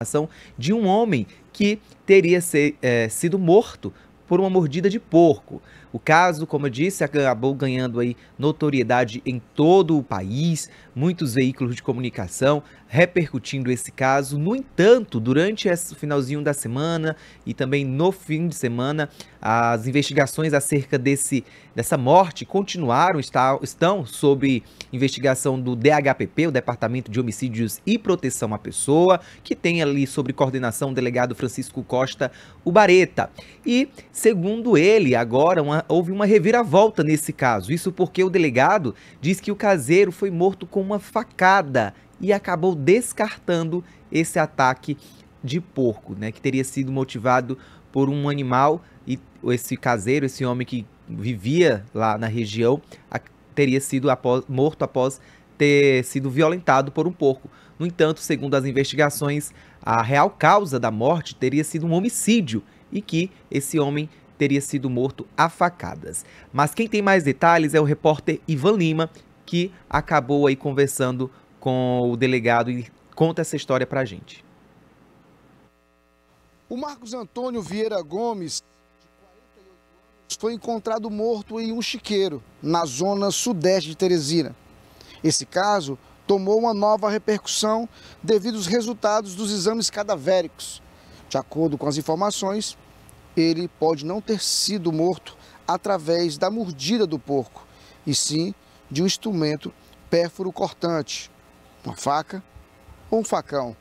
ação de um homem que teria ser, é, eh, sido morto por uma mordida de porco. O caso, como eu disse, acabou ganhando aí notoriedade em todo o país, muitos veículos de comunicação repercutindo esse caso. No entanto, durante esse finalzinho da semana e também no fim de semana, as investigações acerca desse, dessa morte continuaram, está, estão sob investigação do DHPP, o Departamento de Homicídios e Proteção à Pessoa, que tem ali sobre coordenação o delegado Francisco Costa Ubareta. E, segundo ele, agora uma, houve uma reviravolta nesse caso. Isso porque o delegado diz que o caseiro foi morto com uma facada e acabou descartando esse ataque de porco, né, que teria sido motivado por um animal e esse caseiro, esse homem que vivia lá na região, teria sido após, morto após ter sido violentado por um porco. No entanto, segundo as investigações, a real causa da morte teria sido um homicídio e que esse homem teria sido morto a facadas. Mas quem tem mais detalhes é o repórter Ivan Lima, que acabou aí conversando com o delegado e conta essa história para a gente. O Marcos Antônio Vieira Gomes foi encontrado morto em um chiqueiro, na zona sudeste de Teresina. Esse caso tomou uma nova repercussão devido aos resultados dos exames cadavéricos. De acordo com as informações, ele pode não ter sido morto através da mordida do porco, e sim de um instrumento pérfuro cortante, uma faca ou um facão.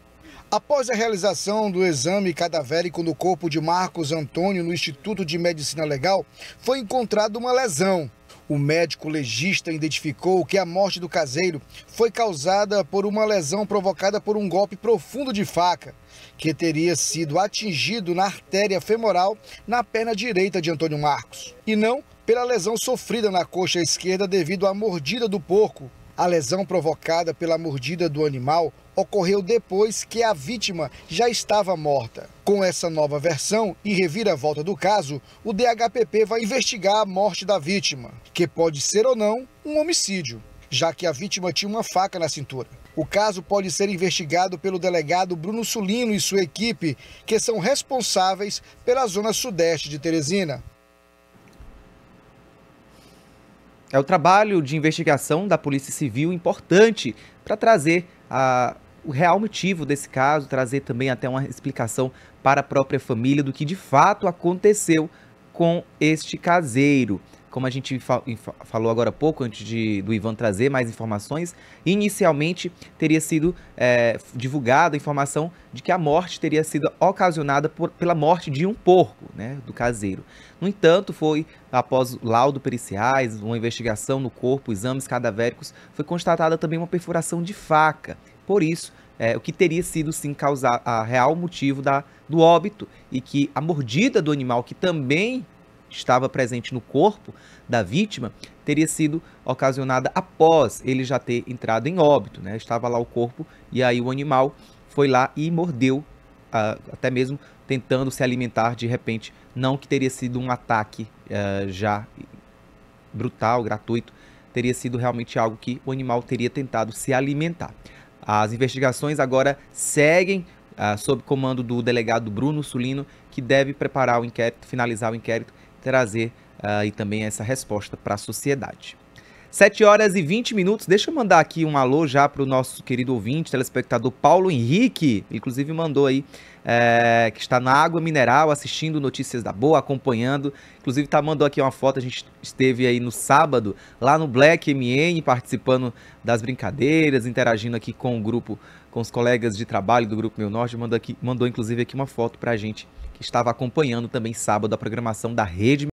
Após a realização do exame cadavérico no corpo de Marcos Antônio no Instituto de Medicina Legal, foi encontrada uma lesão. O médico legista identificou que a morte do caseiro foi causada por uma lesão provocada por um golpe profundo de faca, que teria sido atingido na artéria femoral na perna direita de Antônio Marcos, e não pela lesão sofrida na coxa esquerda devido à mordida do porco, a lesão provocada pela mordida do animal ocorreu depois que a vítima já estava morta. Com essa nova versão e reviravolta do caso, o DHPP vai investigar a morte da vítima, que pode ser ou não um homicídio, já que a vítima tinha uma faca na cintura. O caso pode ser investigado pelo delegado Bruno Sulino e sua equipe, que são responsáveis pela zona sudeste de Teresina. É o trabalho de investigação da Polícia Civil importante para trazer a, o real motivo desse caso, trazer também até uma explicação para a própria família do que de fato aconteceu com este caseiro. Como a gente fa falou agora há pouco, antes de, do Ivan trazer mais informações, inicialmente teria sido é, divulgada a informação de que a morte teria sido ocasionada por, pela morte de um porco, né, do caseiro. No entanto, foi após laudo periciais, uma investigação no corpo, exames cadavéricos, foi constatada também uma perfuração de faca. Por isso, é, o que teria sido sim causar a real motivo da, do óbito e que a mordida do animal que também estava presente no corpo da vítima teria sido ocasionada após ele já ter entrado em óbito, né? Estava lá o corpo e aí o animal foi lá e mordeu, uh, até mesmo tentando se alimentar de repente, não que teria sido um ataque uh, já brutal, gratuito, teria sido realmente algo que o animal teria tentado se alimentar. As investigações agora seguem ah, sob comando do delegado Bruno Sulino, que deve preparar o inquérito, finalizar o inquérito, trazer ah, e também essa resposta para a sociedade. 7 horas e 20 minutos. Deixa eu mandar aqui um alô já para o nosso querido ouvinte, telespectador Paulo Henrique. Inclusive mandou aí, é, que está na Água Mineral, assistindo Notícias da Boa, acompanhando. Inclusive tá mandou aqui uma foto, a gente esteve aí no sábado, lá no Black MN, participando das brincadeiras, interagindo aqui com o grupo, com os colegas de trabalho do Grupo Meu Norte. Mandou, aqui, mandou inclusive aqui uma foto para a gente, que estava acompanhando também sábado a programação da Rede